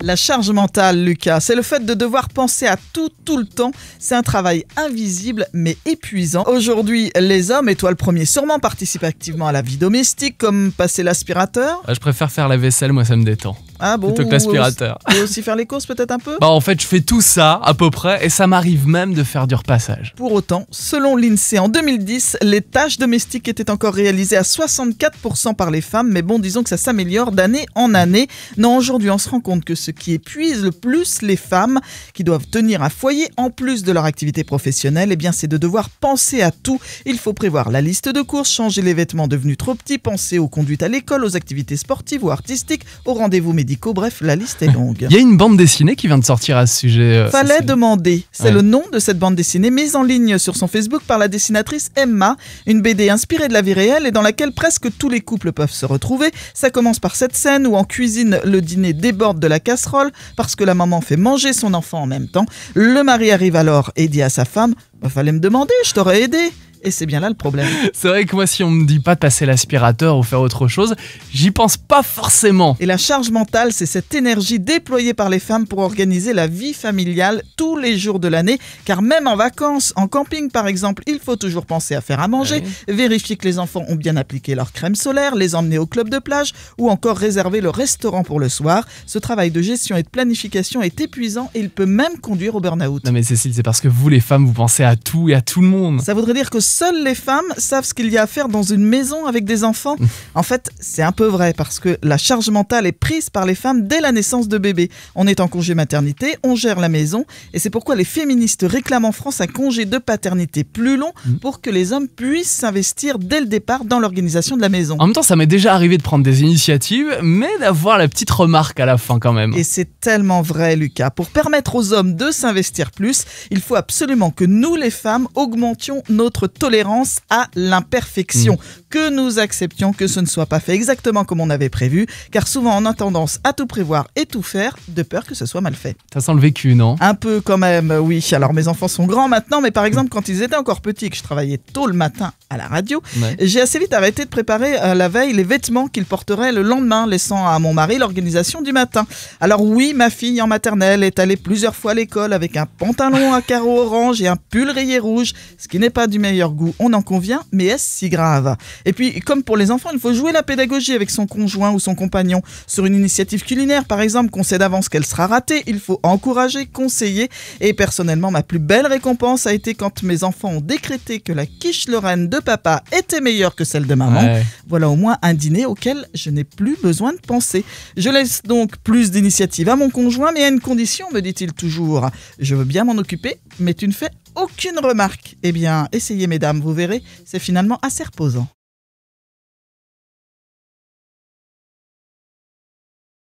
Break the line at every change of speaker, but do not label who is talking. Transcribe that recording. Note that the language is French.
La charge mentale, Lucas, c'est le fait de devoir penser à tout tout le temps. C'est un travail invisible mais épuisant. Aujourd'hui, les hommes, et toi le premier sûrement, participent activement à la vie domestique, comme passer l'aspirateur.
Ah, je préfère faire la vaisselle, moi ça me détend. Ah bon Plutôt que l'aspirateur. Et
aussi faire les courses peut-être un peu Bah
en fait, je fais tout ça à peu près et ça m'arrive même de faire du repassage.
Pour autant, selon l'INSEE en 2010, les tâches domestiques étaient encore réalisées à 64% par les femmes, mais bon, disons que ça s'améliore d'année en année. Non, aujourd'hui, on se rend compte que ce qui épuise le plus les femmes qui doivent tenir un foyer en plus de leur activité professionnelle, eh bien c'est de devoir penser à tout. Il faut prévoir la liste de courses, changer les vêtements devenus trop petits, penser aux conduites à l'école, aux activités sportives ou artistiques, aux rendez-vous médicaux Bref, la liste est longue.
Il y a une bande dessinée qui vient de sortir à ce sujet. Euh, fallait
demander. C'est le nom de cette bande dessinée mise en ligne sur son Facebook par la dessinatrice Emma, une BD inspirée de la vie réelle et dans laquelle presque tous les couples peuvent se retrouver. Ça commence par cette scène où en cuisine, le dîner déborde de la casserole parce que la maman fait manger son enfant en même temps. Le mari arrive alors et dit à sa femme
bah, Fallait me demander, je t'aurais aidé. Et c'est bien là le problème. c'est vrai que moi, si on me dit pas de passer l'aspirateur ou faire autre chose, j'y pense pas forcément. Et la charge mentale, c'est cette énergie
déployée par les femmes pour organiser la vie familiale tous les jours de l'année. Car même en vacances, en camping par exemple, il faut toujours penser à faire à manger, ah vérifier que les enfants ont bien appliqué leur crème solaire, les emmener au club de plage ou encore réserver le restaurant pour le soir. Ce travail de gestion et de planification est épuisant et il peut même conduire au burn-out.
Non mais Cécile, c'est parce que vous les femmes, vous pensez
à tout et à tout le monde. Ça voudrait dire que seules les femmes savent ce qu'il y a à faire dans une maison avec des enfants. En fait, c'est un peu vrai parce que la charge mentale est prise par les femmes dès la naissance de bébé. On est en congé maternité, on gère la maison et c'est pourquoi les féministes réclament en France un congé de paternité plus long mm. pour que les hommes puissent s'investir dès le départ dans l'organisation de la maison.
En même temps, ça m'est déjà arrivé de prendre des initiatives, mais d'avoir la petite remarque à la fin quand même. Et
c'est tellement vrai, Lucas. Pour permettre aux hommes de s'investir plus, il faut absolument que nous, les femmes, augmentions notre tolérance à l'imperfection. Mm. Que nous acceptions que ce ne soit pas fait exactement comme on avait prévu, car souvent on a tendance à tout prévoir et tout faire de peur que ce soit mal fait.
Ça sent le vécu, non
Un peu quand même, oui. Alors mes enfants sont grands maintenant, mais par exemple quand ils étaient encore petits, que je travaillais tôt le matin à la radio, j'ai assez vite arrêté de préparer euh, la veille les vêtements qu'ils porteraient le lendemain, laissant à mon mari l'organisation du matin. Alors oui, ma fille en maternelle est allée plusieurs fois à l'école avec un pantalon à carreaux orange et un pull rayé rouge, ce qui n'est pas du meilleur goût, on en convient, mais est-ce si grave Et puis, comme pour les enfants, il faut jouer la pédagogie avec son conjoint ou son compagnon. Sur une initiative culinaire, par exemple, qu'on sait d'avance qu'elle sera ratée, il faut encourager, conseiller. Et personnellement, ma plus belle récompense a été quand mes enfants ont décrété que la quiche lorraine de papa était meilleure que celle de maman. Voilà au moins un dîner auquel je n'ai plus besoin de penser. Je laisse donc plus d'initiatives à mon conjoint, mais à une condition, me dit-il toujours. Je veux bien m'en occuper, mais tu ne fais aucune remarque. Eh bien, essayez mesdames, vous verrez, c'est finalement assez reposant.